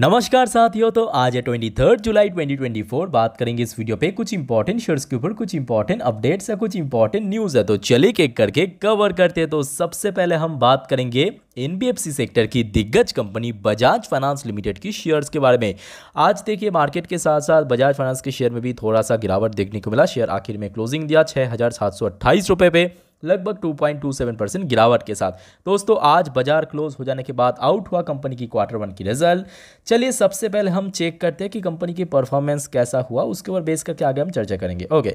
नमस्कार साथियों तो आज है ट्वेंटी थर्ड जुलाई 2024 बात करेंगे इस वीडियो पे कुछ इंपॉर्टेंट शेयर्स के ऊपर कुछ इंपॉर्टेंट अपडेट्स है कुछ इंपॉर्टेंट न्यूज़ है तो चलिए एक करके कवर करते हैं तो सबसे पहले हम बात करेंगे एनबीएफसी सेक्टर की दिग्गज कंपनी बजाज फाइनेंस लिमिटेड की शेयर्स के बारे में आज देखिए मार्केट के साथ साथ बजाज फाइनेंस के शेयर में भी थोड़ा सा गिरावट देखने को मिला शेयर आखिर में क्लोजिंग दिया छः हज़ार सात सौ अट्ठाईस रुपये पे लगभग 2.27 परसेंट गिरावट के साथ दोस्तों आज बाजार क्लोज हो जाने के बाद आउट हुआ कंपनी की क्वार्टर वन की रिजल्ट चलिए सबसे पहले हम चेक करते हैं कि कंपनी की परफॉर्मेंस कैसा हुआ उसके ऊपर बेस करके आगे हम चर्चा करेंगे ओके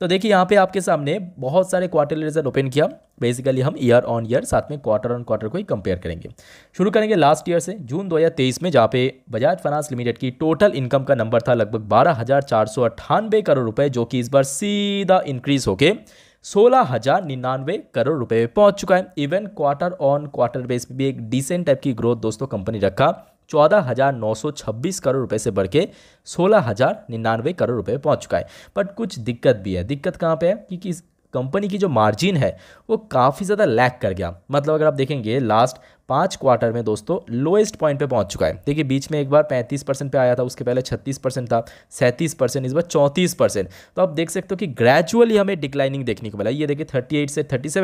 तो देखिए यहाँ पे आपके सामने बहुत सारे क्वार्टरली रिजल्ट ओपन किया बेसिकली हम ईयर ऑन ईयर साथ में क्वार्टर ऑन क्वार्टर को ही कंपेयर करेंगे शुरू करेंगे लास्ट ईयर से जून 2023 में जहाँ पे बजाज फाइनेंस लिमिटेड की टोटल इनकम का नंबर था लगभग बारह करोड़ रुपए जो कि इस बार सीधा इंक्रीज होके सोलह हजार निन्यानवे करोड़ रुपए पहुंच चुका है even quarter on quarter base पे भी एक डिसेंट टाइप की ग्रोथ दोस्तों कंपनी रखा चौदह हजार नौ सौ छब्बीस करोड़ रुपए से बढ़ के सोलह हजार निन्यानवे करोड़ रुपए पहुंच चुका है बट कुछ दिक्कत भी है दिक्कत कहाँ पे है क्योंकि कंपनी की जो मार्जिन है वो काफ़ी ज़्यादा लैक कर गया मतलब अगर आप देखेंगे लास्ट पाँच क्वार्टर में दोस्तों लोएस्ट पॉइंट पे पहुंच चुका है देखिए बीच में एक बार 35 परसेंट पे आया था उसके पहले 36 परसेंट था 37 परसेंट इस बार 34 परसेंट तो आप देख सकते हो कि ग्रेजुअली हमें डिक्लाइनिंग देखने को मिला ये देखिए 38 से 37,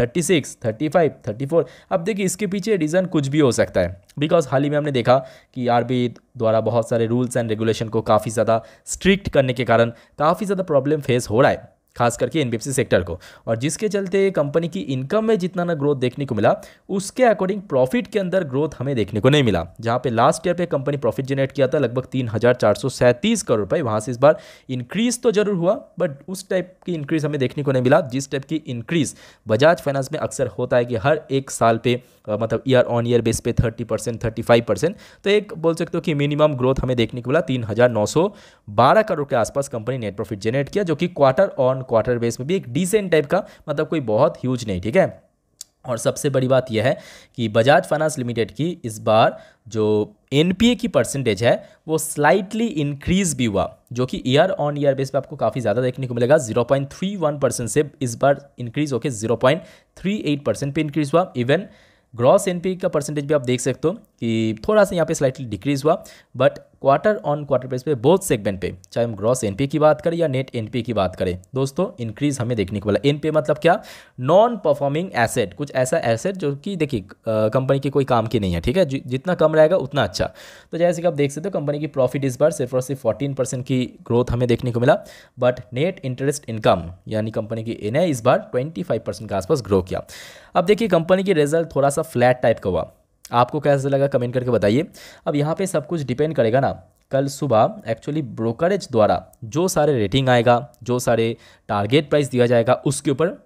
36, 35, 34 अब देखिए इसके पीछे रीज़न कुछ भी हो सकता है बिकॉज हाल ही में हमने देखा कि आर द्वारा बहुत सारे रूल्स एंड रेगुलेशन को काफ़ी ज़्यादा स्ट्रिक्ट करने के कारण काफ़ी ज़्यादा प्रॉब्लम फेस हो रहा है खास करके एन सेक्टर को और जिसके चलते कंपनी की इनकम में जितना ना ग्रोथ देखने को मिला उसके अकॉर्डिंग प्रॉफिट के अंदर ग्रोथ हमें देखने को नहीं मिला जहाँ पे लास्ट ईयर पे कंपनी प्रॉफिट जनरेट किया था लगभग तीन करोड़ रुपए वहाँ से इस बार इंक्रीज़ तो जरूर हुआ बट उस टाइप की इंक्रीज़ हमें देखने को नहीं मिला जिस टाइप की इंक्रीज़ बजाज फाइनेंस में अक्सर होता है कि हर एक साल पर मतलब ईयर ऑन ईयर बेस पे thirty percent thirty five percent तो एक बोल सकते हो कि मिनिमम ग्रोथ हमें देखने को मिला तीन हज़ार नौ सौ बारह करोड़ के आसपास कंपनी नेट प्रॉफिट जनरेट किया जो कि क्वार्टर ऑन क्वार्टर बेस में भी एक डिसेंट टाइप का मतलब कोई बहुत ह्यूज नहीं ठीक है और सबसे बड़ी बात यह है कि बजाज फाइनेंस लिमिटेड की इस बार जो एन की परसेंटेज है वो स्लाइटली इंक्रीज भी हुआ जो कि ईयर ऑन ईयर बेस पे आपको काफ़ी ज़्यादा देखने को मिलेगा 0.31 परसेंट से इस बार इंक्रीज होकर 0.38 परसेंट पे इंक्रीज हुआ इवन ग्रॉस एन का परसेंटेज भी आप देख सकते हो कि थोड़ा सा यहाँ पे स्लाइटली डिक्रीज हुआ but quarter on quarter base पे बोथ सेगमेंट पे चाहे हम ग्रॉस एनपी की बात करें या नेट एनपी की बात करें दोस्तों इंक्रीज हमें देखने को मिला एनपी मतलब क्या नॉन परफॉर्मिंग एसेट कुछ ऐसा एसेट जो कि देखिए कंपनी के कोई काम की नहीं है ठीक है जितना कम रहेगा उतना अच्छा तो जैसे कि आप देख सकते हो कंपनी की प्रॉफिट इस बार सिर्फ और सिर्फ फोर्टीन परसेंट की ग्रोथ हमें देखने को मिला बट नेट इंटरेस्ट इनकम यानी कंपनी की एन इस बार ट्वेंटी फाइव परसेंट के आसपास ग्रो किया अब देखिए कंपनी की रिजल्ट थोड़ा सा फ्लैट टाइप का हुआ आपको कैसा लगा कमेंट करके बताइए अब यहाँ पे सब कुछ डिपेंड करेगा ना कल सुबह एक्चुअली ब्रोकरेज द्वारा जो सारे रेटिंग आएगा जो सारे टारगेट प्राइस दिया जाएगा उसके ऊपर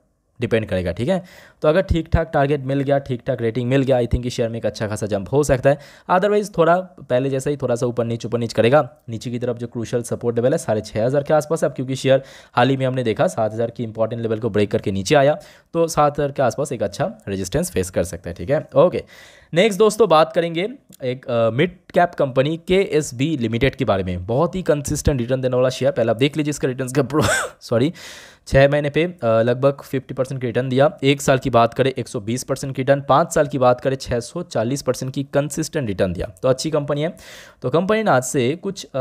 डिपेंड करेगा ठीक है तो अगर ठीक ठाक टारगेट मिल गया ठीक ठाक रेटिंग मिल गया आई थिंक शेयर में एक अच्छा खासा जंप हो सकता है अदरवाइज थोड़ा पहले जैसा ही थोड़ा सा ऊपर नीचे ऊपर नीचे करेगा नीचे की तरफ जो क्रूशल सपोर्ट लेवल है साढ़े छः हज़ार के आसपास अब क्योंकि शेयर हाल ही में हमने देखा सात हज़ार की इंपॉर्टेंट लेवल को ब्रेक करके नीचे आया तो सात हज़ार के आसपास एक अच्छा रजिस्टेंस फेस कर सकता है ठीक है ओके नेक्स्ट दोस्तों बात करेंगे एक mid cap company K S B limited के बारे में बहुत ही कंसिस्टेंट रिटर्न देने वाला शेयर पहले आप देख लीजिए इसका रिटर्न का सॉरी छः महीने पे लगभग फिफ्टी परसेंट की रिटर्न दिया एक साल की बात करें 120 परसेंट की रिटर्न पाँच साल की बात करें 640 परसेंट की कंसिस्टेंट रिटर्न दिया तो अच्छी कंपनी है तो कंपनी ने आज से कुछ आ,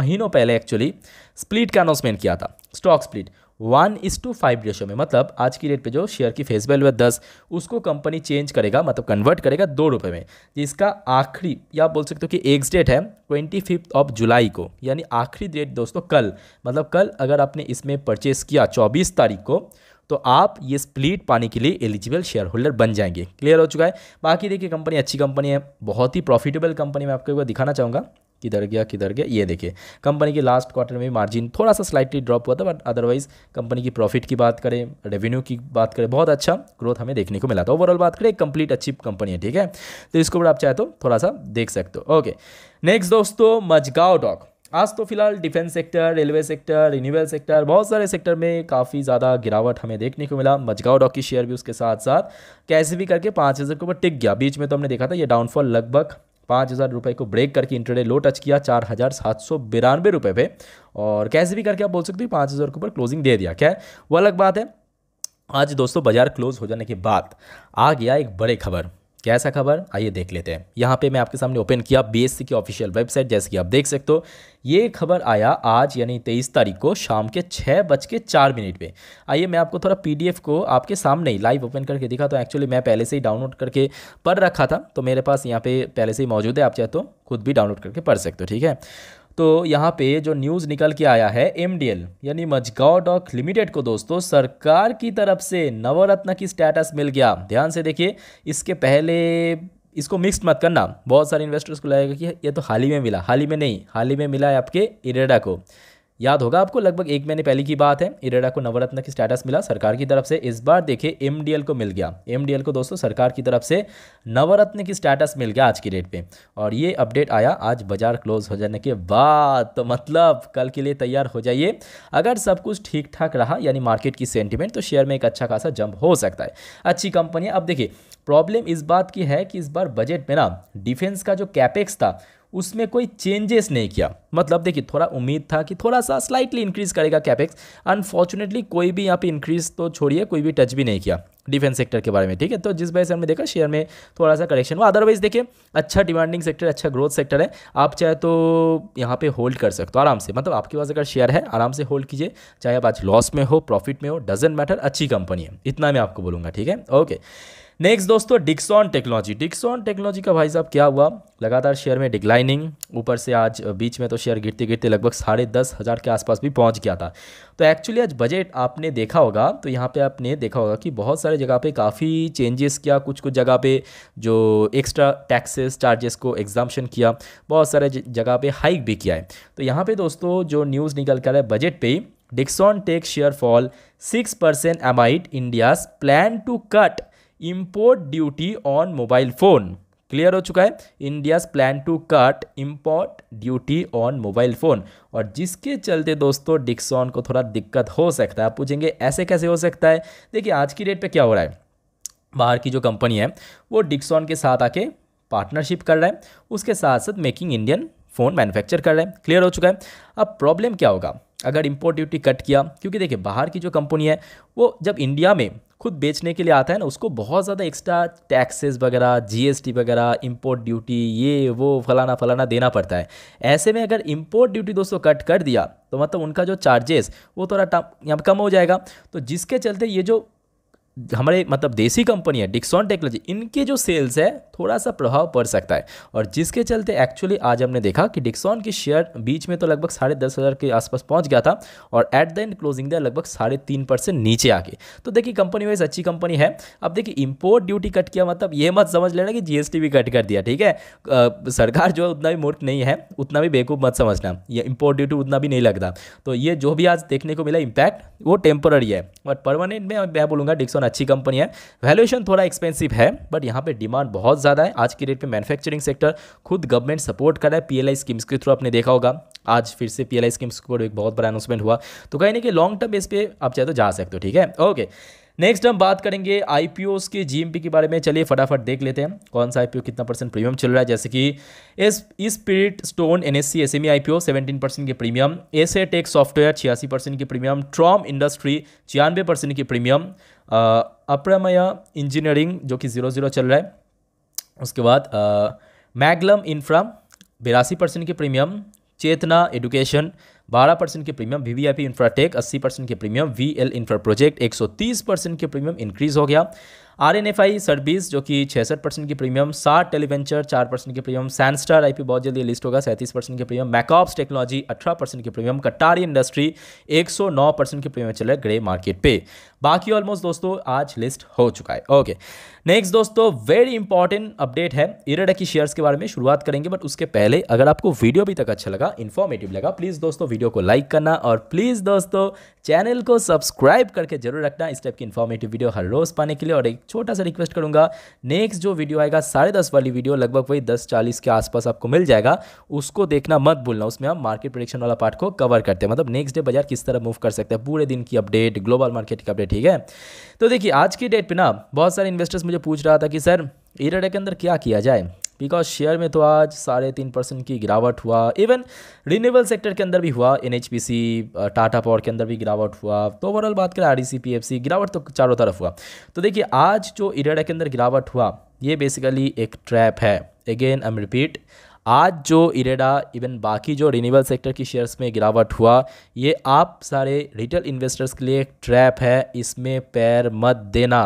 महीनों पहले एक्चुअली स्प्लिट का अनाउंसमेंट किया था stock split one is to five ratio में मतलब आज की डेट पे जो शेयर की फेस वैल्यू है दस उसको कंपनी चेंज करेगा मतलब कन्वर्ट करेगा दो रुपये में जिसका आखिरी या बोल सकते हो कि एक्स डेट है ट्वेंटी फिफ्थ ऑफ जुलाई को यानी आखिरी डेट दोस्तों कल मतलब कल अगर आपने इसमें परचेस किया चौबीस तारीख को तो आप ये स्प्लिट पाने के लिए एलिजिबल शेयर होल्डर बन जाएंगे क्लियर हो चुका है बाकी देखिए कंपनी अच्छी कंपनी है बहुत ही प्रॉफिटेबल कंपनी मैं आपको एक दिखाना चाहूँगा किधर गया किधर गया ये देखिए कंपनी के लास्ट क्वार्टर में मार्जिन थोड़ा सा स्लाइटली ड्रॉप हुआ था बट अदरवाइज कंपनी की प्रॉफिट की बात करें रेवेन्यू की बात करें बहुत अच्छा ग्रोथ हमें देखने को मिला था ओवरऑल बात करें एक कंप्लीट अच्छी कंपनी है ठीक है तो इसको आप चाहे तो थोड़ा सा देख सकते हो ओके नेक्स्ट दोस्तों मजगाव डॉक आज तो फिलहाल defence sector railway sector renewable sector बहुत सारे सेक्टर में काफ़ी ज़्यादा गिरावट हमें देखने को मिला मजगाव डॉक की शेयर भी उसके साथ साथ कैसे भी करके पाँच हज़ार के ऊपर टिक गया बीच में तो हमने देखा था ये डाउनफॉल लगभग पाँच हज़ार रुपये को ब्रेक करके इंटरडे लो टच किया चार हज़ार सात सौ बिरानवे रुपये पे और कैसे भी करके आप बोल सकते हो पाँच हज़ार के ऊपर क्लोजिंग दे दिया क्या वो अलग बात है आज दोस्तों बाजार क्लोज हो जाने के बाद आ गया एक बड़े खबर कैसा खबर आइए देख लेते हैं यहाँ पे मैं आपके सामने ओपन किया बीएससी की ऑफिशियल वेबसाइट जैसे कि आप देख सकते हो ये खबर आया आज यानी तेईस तारीख को शाम के छः बज के चार मिनट पर आइए मैं आपको थोड़ा पीडीएफ को आपके सामने ही लाइव ओपन करके दिखा तो एक्चुअली मैं पहले से ही डाउनलोड करके पढ़ रखा था तो मेरे पास यहाँ पे पहले से ही मौजूद है आप चाहे तो खुद भी डाउनलोड करके पढ़ सकते हो ठीक है तो यहाँ पे जो न्यूज़ निकल के आया है एम यानी मझगांव डॉक लिमिटेड को दोस्तों सरकार की तरफ से नवरत्न की स्टेटस मिल गया ध्यान से देखिए इसके पहले इसको मिक्स्ड मत करना बहुत सारे इन्वेस्टर्स को लगेगा कि ये तो हाल ही में मिला हाल ही में नहीं हाल ही में मिला है आपके इरेडा को याद होगा आपको लगभग एक महीने पहले की बात है इरेडा को नवरत्न की स्टेटस मिला सरकार की तरफ से इस बार देखिए एमडीएल को मिल गया एमडीएल को दोस्तों सरकार की तरफ से नवरत्न की स्टेटस मिल गया आज की डेट पे और ये अपडेट आया आज बाजार क्लोज हो जाने के बाद तो मतलब कल के लिए तैयार हो जाइए अगर सब कुछ ठीक ठाक रहा यानी मार्केट की सेंटिमेंट तो शेयर में एक अच्छा खासा जंप हो सकता है अच्छी कंपनी अब देखिए प्रॉब्लम इस बात की है कि इस बार बजट में ना डिफेंस का जो कैपेक्स था उसमें कोई चेंजेस नहीं किया मतलब देखिए थोड़ा उम्मीद था कि थोड़ा सा स्लाइटली इंक्रीज़ करेगा कैपेक्स अनफॉर्चुनेटली कोई भी यहाँ पे इंक्रीज़ तो छोड़िए कोई भी टच भी नहीं किया डिफेंस सेक्टर के बारे में ठीक है तो जिस वजह से हमने देखा शेयर में थोड़ा सा करेक्शन हुआ अदरवाइज देखिए अच्छा डिमांडिंग सेक्टर अच्छा ग्रोथ सेक्टर है आप चाहे तो यहाँ पे होल्ड कर सकते हो आराम से मतलब आपके पास अगर शेयर है आराम से होल्ड कीजिए चाहे आप आज लॉस में हो प्रॉफिट में हो डजेंट मैटर अच्छी कंपनी है इतना मैं आपको बोलूँगा ठीक है ओके नेक्स्ट दोस्तों डिक्सॉन टेक्नोलॉजी डिक्सॉन टेक्नोलॉजी का भाई साहब क्या हुआ लगातार शेयर में डिक्लाइनिंग ऊपर से आज बीच में तो शेयर गिरते गिरते लगभग साढ़े दस हज़ार के आसपास भी पहुंच गया था तो एक्चुअली आज बजट आपने देखा होगा तो यहाँ पे आपने देखा होगा कि बहुत सारे जगह पे काफ़ी चेंजेस किया कुछ कुछ जगह पे जो एक्स्ट्रा टैक्सेस चार्जेस को एग्जाम्शन किया बहुत सारे जगह पर हाइक भी किया है तो यहाँ पर दोस्तों जो न्यूज़ निकल कर है बजट पर Dixon tech share fall six percent amid India's plan to cut import duty on mobile phone clear हो चुका है India's plan to cut import duty on mobile phone और जिसके चलते दोस्तों डिक्सॉन को थोड़ा दिक्कत हो सकता है आप पूछेंगे ऐसे कैसे हो सकता है देखिए आज की डेट पे क्या हो रहा है बाहर की जो कंपनी है वो डिक्सॉन के साथ आके पार्टनरशिप कर रहा है उसके साथ साथ मेकिंग इंडियन फ़ोन मैन्युफैक्चर कर रहा है क्लियर हो चुका है अब प्रॉब्लम क्या होगा अगर इम्पोर्ट ड्यूटी कट किया क्योंकि देखिए बाहर की जो कंपनी है वो जब इंडिया में खुद बेचने के लिए आता है ना उसको बहुत ज़्यादा एक्स्ट्रा टैक्सेस वगैरह जीएसटी वगैरह इम्पोर्ट ड्यूटी ये वो फलाना फलाना देना पड़ता है ऐसे में अगर इम्पोर्ट ड्यूटी दोस्तों कट कर दिया तो मतलब उनका जो चार्जेस वो थोड़ा यहाँ कम हो जाएगा तो जिसके चलते ये जो हमारे मतलब देसी कंपनी है डिक्सॉन टेक्नोलॉजी इनके जो सेल्स है थोड़ा सा प्रभाव पड़ सकता है और जिसके चलते एक्चुअली आज हमने देखा कि डिक्सॉन की शेयर बीच में तो लगभग साढ़े दस हज़ार के आसपास पहुंच गया था और एट द एंड क्लोजिंग दिया लगभग साढ़े तीन परसेंट नीचे आ गए तो देखिए कंपनी वाइज अच्छी कंपनी है अब देखिए इम्पोर्ट ड्यूटी कट किया मतलब ये मत समझ लेना कि जीएसटी भी कट कर दिया ठीक है आ, सरकार जो है उतना भी मूर्ख नहीं है उतना भी बेकूफ़ मत समझना ये इम्पोर्ट ड्यूटी उतना भी नहीं लगता तो ये जो भी आज देखने को मिला इम्पैक्ट वो टेम्पररी है बट परमानेंट में मैं बोलूँगा डिक्सॉन अच्छी कंपनी है वैल्यूएशन थोड़ा एक्सपेंसिव है बट यहाँ पे डिमांड बहुत ज़्यादा है आज की डेट पे मैन्युफैक्चरिंग सेक्टर खुद गवर्नमेंट सपोर्ट कर रहा है पीएलआई स्कीम्स के थ्रू आपने देखा होगा आज फिर से पीएलआई स्कीम्स को एक बहुत बड़ा अनाउंसमेंट हुआ तो कहीं ना कहीं लॉन्ग टर्म बेस पे आप चाहे तो जा सकते हो ठीक है ओके नेक्स्ट हम बात करेंगे आई के जी के बारे में चलिए फटाफट देख लेते हैं कौन सा आई कितना परसेंट प्रीमियम चल रहा है जैसे कि S spirit stone N S C S M I P seventeen percent की premium S A tech software छियासी परसेंट की प्रीमियम ट्रॉम इंडस्ट्री छियानवे परसेंट की प्रीमियम अप्रमया इंजीनियरिंग जो कि जीरो जीरो चल रहा है उसके बाद मैगलम इंफ्रा बिरासी परसेंट की प्रीमियम चेतना एडुकेशन बारह परसेंट की premium V V I P infratech अस्सी परसेंट के premium V L infra project एक सौ तीस परसेंट की प्रीमियम इंक्रीज हो गया R N F I service जो कि छियासठ परसेंट की प्रीमियम साठ टेलीवेंचर चार परसेंट के प्रीमियम सैनस्टार आई पी बहुत जल्दी लिस्ट होगा सैंतीस परसेंट की प्रीमियम मैकऑप्स टेक्नोलॉजी अठारह परसेंट की प्रीमियम कटारी इंडस्ट्री एक सौ नौ परसेंट के प्रीमियम चल रहा है ग्रे मार्केट पे बाकी ऑलमोस्ट दोस्तों आज लिस्ट हो चुका है ओके नेक्स्ट दोस्तों वेरी इंपॉर्टेंट अपडेट है इरेडा की शेयर्स के बारे में शुरुआत करेंगे बट उसके पहले अगर आपको वीडियो भी तक अच्छा लगा इन्फॉर्मेटिव लगा प्लीज़ दोस्तों वीडियो को लाइक करना और प्लीज़ दोस्तों चैनल को सब्सक्राइब करके जरूर रखना इस टाइप की इन्फॉर्मेटिव वीडियो हर रोज़ पाने के लिए और एक छोटा सा रिक्वेस्ट करूँगा नेक्स्ट जो वीडियो आएगा साढ़े दस वाली वीडियो लगभग वही दस चालीस के आसपास आपको मिल जाएगा उसको देखना मत भूलना उसमें हम मार्केट प्रोडिक्शन वाला पार्ट को कवर करते हैं मतलब नेक्स्ट डे बाजार किस तरह मूव कर सकते हैं पूरे दिन की अपडेट ग्लोबल मार्केट की अपडेट ठीक है तो देखिए आज की डेट पे ना बहुत सारे इन्वेस्टर्स मुझे पूछ रहा था कि सर इरेडा के अंदर क्या किया जाए बिकॉज शेयर में तो आज साढ़े तीन परसेंट की गिरावट हुआ इवन रिन्यूएबल सेक्टर के अंदर भी हुआ एन टाटा पावर के अंदर भी गिरावट हुआ तो ओवरऑल बात करें आर डी गिरावट तो चारों तरफ हुआ तो देखिए आज जो इरेडा के अंदर गिरावट हुआ ये बेसिकली एक ट्रैप है अगेन आई एम रिपीट आज जो इरेडा इवन बाकी जो रिन्यूबल सेक्टर की शेयर्स में गिरावट हुआ ये आप सारे रिटेल इन्वेस्टर्स के लिए एक ट्रैप है इसमें पैर मत देना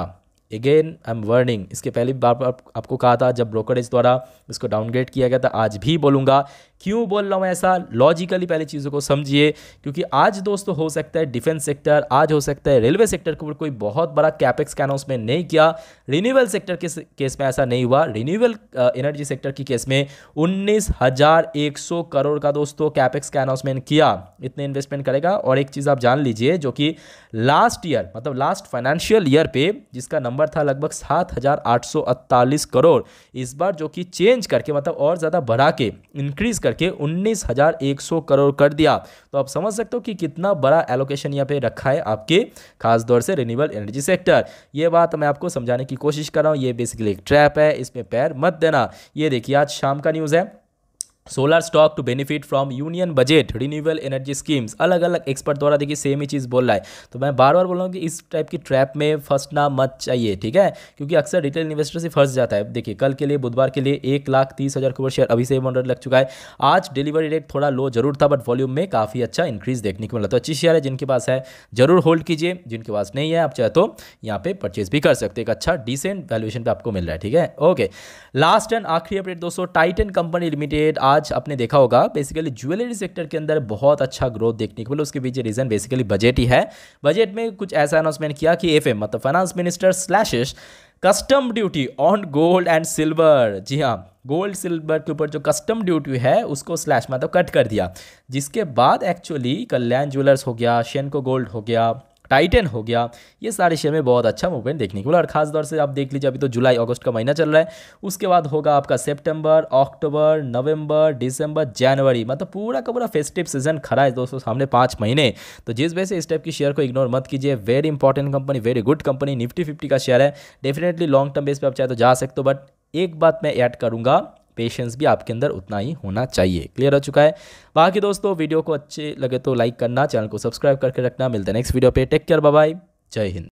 अगेन आई एम वर्निंग इसके पहले भी बार आप, आपको कहा था जब ब्रोकरेज द्वारा इसको डाउनग्रेड किया गया था आज भी बोलूँगा क्यों बोल रहा हूँ ऐसा लॉजिकली पहले चीज़ों को समझिए क्योंकि आज दोस्तों हो सकता है डिफेंस सेक्टर आज हो सकता है रेलवे सेक्टर के ऊपर कोई बहुत बड़ा कैपेक्स का अनाउंसमेंट नहीं किया रिन्यूअल सेक्टर के केस में ऐसा नहीं हुआ रिन्यूअल एनर्जी सेक्टर की केस में उन्नीस हज़ार एक सौ करोड़ का दोस्तों कैपेक्स का अनाउंसमेंट किया इतने इन्वेस्टमेंट करेगा और एक चीज़ आप जान लीजिए जो कि लास्ट ईयर मतलब लास्ट फाइनेंशियल ईयर पे जिसका नंबर नंबर था लगभग सात हज़ार आठ सौ अड़तालीस करोड़ इस बार जो कि चेंज करके मतलब और ज़्यादा बढ़ा के इंक्रीज़ करके उन्नीस हज़ार एक सौ करोड़ कर दिया तो आप समझ सकते हो कि कितना बड़ा एलोकेशन यहाँ पे रखा है आपके खासतौर से रिन्यूबल एनर्जी सेक्टर ये बात मैं आपको समझाने की कोशिश कर रहा हूँ ये बेसिकली एक ट्रैप है इसमें पैर मत देना ये देखिए आज शाम का न्यूज़ है solar stock to benefit from union budget renewable energy schemes अलग अलग एक्सपर्ट द्वारा देखिए सेम ही चीज़ बोल रहा है तो मैं बार बार बोल रहा हूँ कि इस टाइप की ट्रैप में फंसना मत चाहिए ठीक है क्योंकि अक्सर रिटेल इन्वेस्टर से फंस जाता है देखिए कल के लिए बुधवार के लिए एक लाख तीस हज़ार करोड़ शेयर अभी से मॉडल लग चुका है आज डिलीवरी रेट थोड़ा लो जरूर था बट वॉल्यूम में काफ़ी अच्छा इंक्रीज देखने को मिला तो अच्छी शेयर है जिनके पास है जरूर होल्ड कीजिए जिनके पास नहीं है आप चाहे तो यहाँ पे परचेज भी कर सकते एक अच्छा डिसेंट वैल्यूएशन पर आपको मिल रहा है ठीक है ओके लास्ट एंड आखिरी अपडेट दोस्तों टाइटन कंपनी लिमिटेड आज आज आपने देखा होगा बेसिकली ज्वेलरी सेक्टर के अंदर बहुत अच्छा ग्रोथ देखने को मिला उसके पीछे रीज़न बेसिकली बजट ही है बजट में कुछ ऐसा अनाउंसमेंट किया कि एफ मतलब finance minister slashes custom duty on gold and silver जी हाँ गोल्ड सिल्वर के ऊपर जो कस्टम ड्यूटी है उसको स्लैश मतलब कट कर दिया जिसके बाद एक्चुअली कल्याण ज्वेलर्स हो गया शेनको गोल्ड हो गया टाइटन हो गया ये सारे शेयर में बहुत अच्छा मूवमेंट देखने को मिला और खासतौर से आप देख लीजिए अभी तो जुलाई अगस्त का महीना चल रहा है उसके बाद होगा आपका सेप्टेम्बर अक्टूबर नवंबर दिसंबर जनवरी मतलब पूरा का पूरा फेस्टिव सीजन खड़ा है दोस्तों सामने पाँच महीने तो जिस वजह से इस टाइप की शेयर को इग्नोर मत कीजिए very important company very good company Nifty fifty का शेयर है डेफिनेटली लॉन्ग टर्म बेस पर आप चाहे तो जा सकते हो बट एक बात मैं ऐड करूँगा पेशेंस भी आपके अंदर उतना ही होना चाहिए क्लियर हो चुका है बाकी दोस्तों वीडियो को अच्छे लगे तो लाइक करना चैनल को सब्सक्राइब करके रखना मिलता है नेक्स्ट वीडियो पे टेक केयर बाय जय हिंद